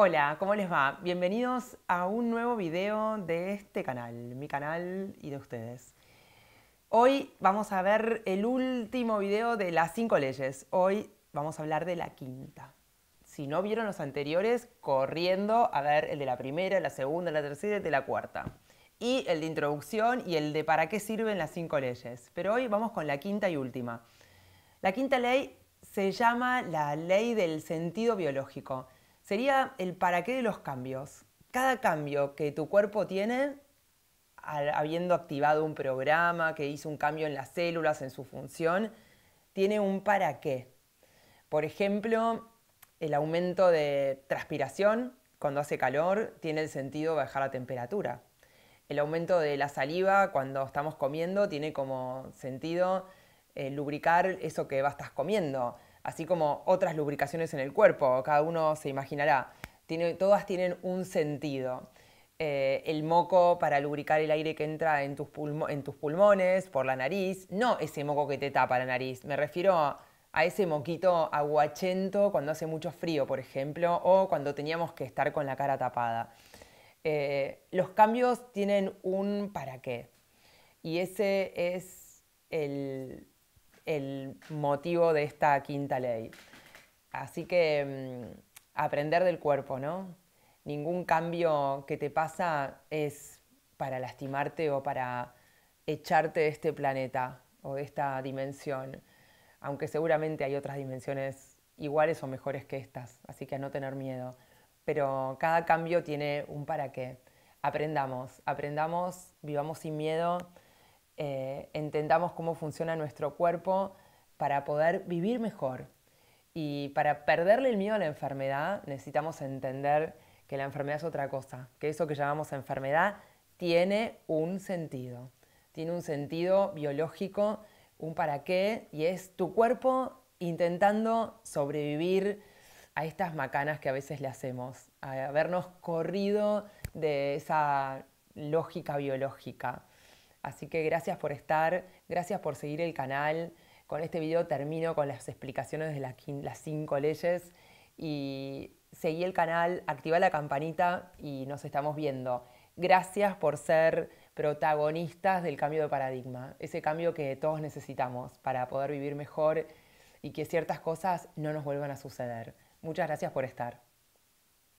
Hola, ¿cómo les va? Bienvenidos a un nuevo video de este canal, mi canal y de ustedes. Hoy vamos a ver el último video de las cinco leyes. Hoy vamos a hablar de la quinta. Si no vieron los anteriores, corriendo a ver el de la primera, la segunda, la tercera y de la cuarta. Y el de introducción y el de para qué sirven las cinco leyes. Pero hoy vamos con la quinta y última. La quinta ley se llama la ley del sentido biológico sería el para qué de los cambios. Cada cambio que tu cuerpo tiene, habiendo activado un programa que hizo un cambio en las células, en su función, tiene un para qué. Por ejemplo, el aumento de transpiración cuando hace calor tiene el sentido bajar la temperatura. El aumento de la saliva cuando estamos comiendo tiene como sentido eh, lubricar eso que vas estás comiendo así como otras lubricaciones en el cuerpo, cada uno se imaginará, todas tienen un sentido. Eh, el moco para lubricar el aire que entra en tus, en tus pulmones, por la nariz, no ese moco que te tapa la nariz, me refiero a, ese moquito aguachento cuando hace mucho frío, por ejemplo, o cuando teníamos que estar con la cara tapada. Eh, los cambios tienen un para qué. Y ese es el, el motivo de esta quinta ley. Así que mm, aprender del cuerpo, ¿no? Ningún cambio que te pasa es para lastimarte o para echarte de este planeta o de esta dimensión, aunque seguramente hay otras dimensiones iguales o mejores que estas, así que a no tener miedo. Pero cada cambio tiene un para qué. Aprendamos, aprendamos, vivamos sin miedo eh, entendamos cómo funciona nuestro cuerpo para poder vivir mejor. Y para perderle el miedo a la enfermedad necesitamos entender que la enfermedad es otra cosa, que eso que llamamos enfermedad tiene un sentido, tiene un sentido biológico, un para qué, y es tu cuerpo intentando sobrevivir a estas macanas que a veces le hacemos, a habernos corrido de esa lógica biológica. Así que gracias por estar, gracias por seguir el canal. Con este video termino con las explicaciones de las, cinco leyes y seguí el canal, activa la campanita y nos estamos viendo. Gracias por ser protagonistas del cambio de paradigma, ese cambio que todos necesitamos para poder vivir mejor y que ciertas cosas no nos vuelvan a suceder. Muchas gracias por estar.